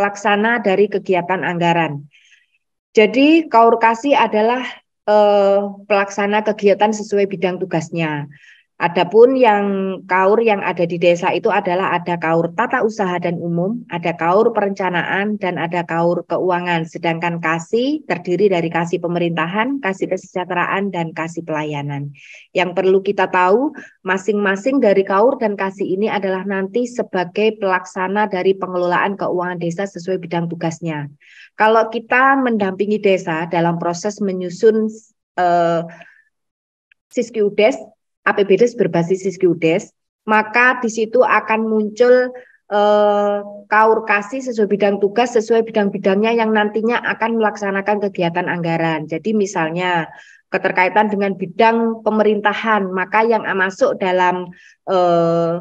pelaksana dari kegiatan anggaran. Jadi kaurkasi adalah eh, pelaksana kegiatan sesuai bidang tugasnya. Adapun yang kaur yang ada di desa itu adalah ada kaur tata usaha dan umum, ada kaur perencanaan, dan ada kaur keuangan. Sedangkan kasih terdiri dari kasih pemerintahan, kasih kesejahteraan, dan kasih pelayanan. Yang perlu kita tahu, masing-masing dari kaur dan kasih ini adalah nanti sebagai pelaksana dari pengelolaan keuangan desa sesuai bidang tugasnya. Kalau kita mendampingi desa dalam proses menyusun eh, Siskiudes APBDes berbasis SISKUDES, maka di situ akan muncul eh, kaur sesuai bidang tugas, sesuai bidang-bidangnya yang nantinya akan melaksanakan kegiatan anggaran. Jadi misalnya keterkaitan dengan bidang pemerintahan, maka yang masuk dalam eh,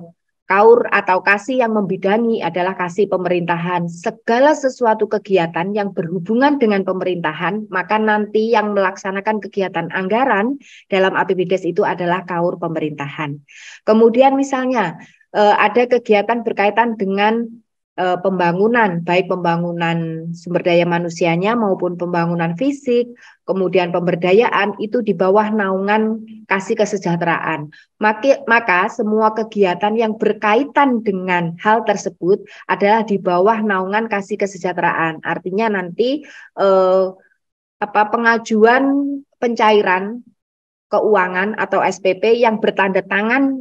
Kaur atau kasih yang membidangi adalah kasih pemerintahan. Segala sesuatu kegiatan yang berhubungan dengan pemerintahan, maka nanti yang melaksanakan kegiatan anggaran dalam APBDes itu adalah kaur pemerintahan. Kemudian misalnya eh, ada kegiatan berkaitan dengan Eh, pembangunan, baik pembangunan sumber daya manusianya maupun pembangunan fisik, kemudian pemberdayaan itu di bawah naungan kasih kesejahteraan. Maka, maka semua kegiatan yang berkaitan dengan hal tersebut adalah di bawah naungan kasih kesejahteraan. Artinya nanti eh, apa pengajuan pencairan keuangan atau SPP yang bertanda tangan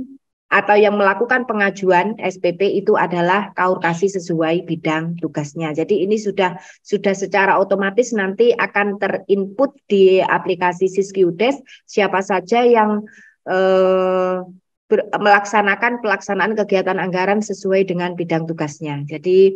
atau yang melakukan pengajuan SPP itu adalah kasih sesuai bidang tugasnya. Jadi ini sudah sudah secara otomatis nanti akan terinput di aplikasi Siskiudes siapa saja yang eh, ber, melaksanakan pelaksanaan kegiatan anggaran sesuai dengan bidang tugasnya. Jadi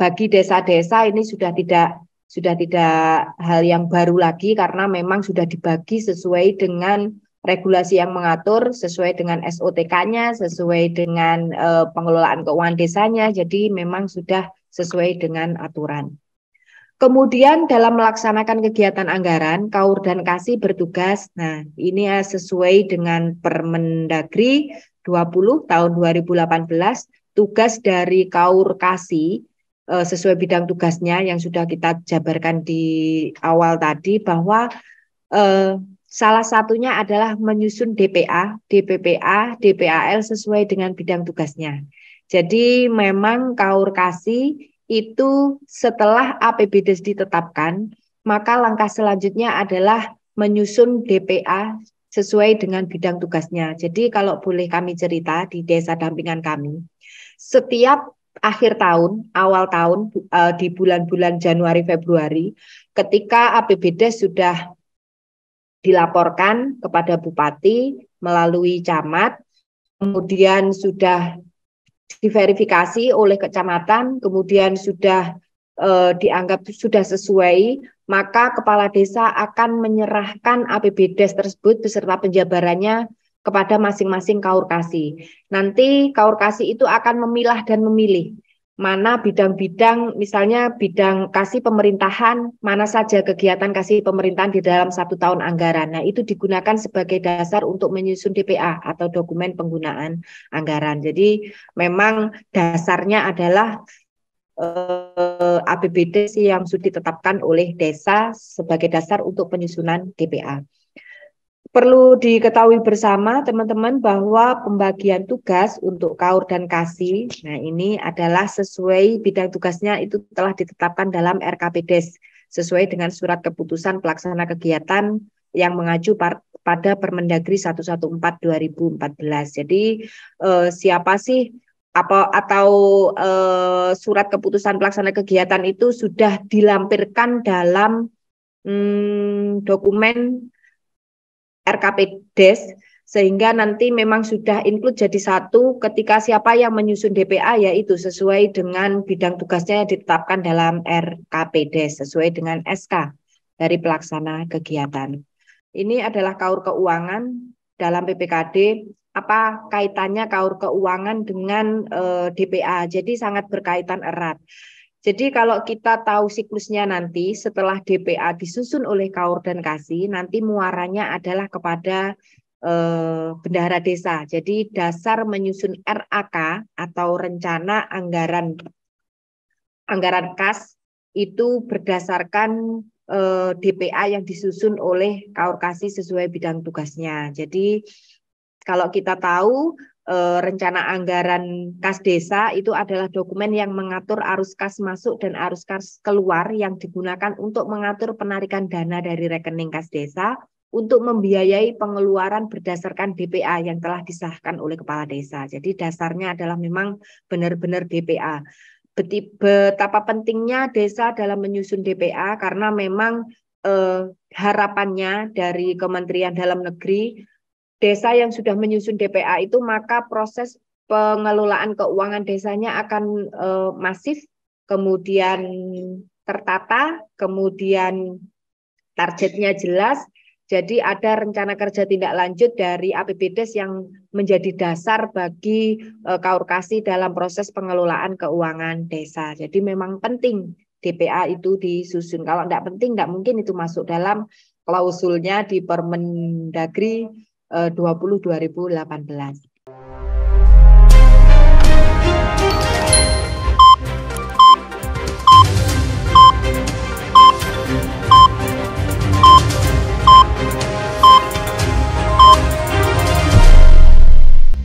bagi desa-desa ini sudah tidak sudah tidak hal yang baru lagi karena memang sudah dibagi sesuai dengan regulasi yang mengatur sesuai dengan SOTK-nya, sesuai dengan uh, pengelolaan keuangan desanya. Jadi memang sudah sesuai dengan aturan. Kemudian dalam melaksanakan kegiatan anggaran, KAUR dan kasih bertugas. Nah, ini ya sesuai dengan Permendagri 20 tahun 2018, tugas dari KAUR kasih eh, sesuai bidang tugasnya yang sudah kita jabarkan di awal tadi bahwa eh, Salah satunya adalah menyusun DPA, DPPA, DPAL sesuai dengan bidang tugasnya. Jadi memang kaur kasih itu setelah APBD e ditetapkan, maka langkah selanjutnya adalah menyusun DPA sesuai dengan bidang tugasnya. Jadi kalau boleh kami cerita di desa dampingan kami, setiap akhir tahun, awal tahun eh, di bulan-bulan Januari Februari, ketika APBD e sudah dilaporkan kepada bupati melalui camat, kemudian sudah diverifikasi oleh kecamatan, kemudian sudah eh, dianggap sudah sesuai, maka kepala desa akan menyerahkan APBDes tersebut beserta penjabarannya kepada masing-masing kaurkasi Nanti kaurkasi itu akan memilah dan memilih mana bidang-bidang misalnya bidang kasih pemerintahan mana saja kegiatan kasih pemerintahan di dalam satu tahun anggaran. Nah itu digunakan sebagai dasar untuk menyusun DPA atau dokumen penggunaan anggaran. Jadi memang dasarnya adalah eh, APBD yang sudah ditetapkan oleh desa sebagai dasar untuk penyusunan DPA perlu diketahui bersama teman-teman bahwa pembagian tugas untuk kaur dan Kasih, nah ini adalah sesuai bidang tugasnya itu telah ditetapkan dalam RKPDES sesuai dengan surat keputusan pelaksana kegiatan yang mengacu pada Permendagri 114 2014. Jadi eh, siapa sih apa atau eh, surat keputusan pelaksana kegiatan itu sudah dilampirkan dalam hmm, dokumen RKPDes sehingga nanti memang sudah include jadi satu ketika siapa yang menyusun DPA yaitu sesuai dengan bidang tugasnya yang ditetapkan dalam RKPD sesuai dengan SK dari pelaksana kegiatan. Ini adalah kaur keuangan dalam PPKD apa kaitannya kaur keuangan dengan e, eh, DPA. Jadi sangat berkaitan erat. Jadi kalau kita tahu siklusnya nanti setelah DPA disusun oleh Kaur dan Kasih, nanti muaranya adalah kepada eh, bendahara desa. Jadi dasar menyusun RAK atau rencana anggaran anggaran kas itu berdasarkan eh, DPA yang disusun oleh Kaur Kasih sesuai bidang tugasnya. Jadi kalau kita tahu Eh, rencana anggaran kas desa itu adalah dokumen yang mengatur arus kas masuk dan arus kas keluar yang digunakan untuk mengatur penarikan dana dari rekening kas desa untuk membiayai pengeluaran berdasarkan DPA yang telah disahkan oleh kepala desa. Jadi dasarnya adalah memang benar-benar DPA. Betapa pentingnya desa dalam menyusun DPA karena memang eh, harapannya dari Kementerian Dalam Negeri desa yang sudah menyusun DPA itu maka proses pengelolaan keuangan desanya akan uh, masif, kemudian tertata, kemudian targetnya jelas. Jadi ada rencana kerja tindak lanjut dari APBDes yang menjadi dasar bagi eh, kaurkasi dalam proses pengelolaan keuangan desa. Jadi memang penting DPA itu disusun. Kalau tidak penting, tidak mungkin itu masuk dalam klausulnya di Permendagri Eh, delapan 2018.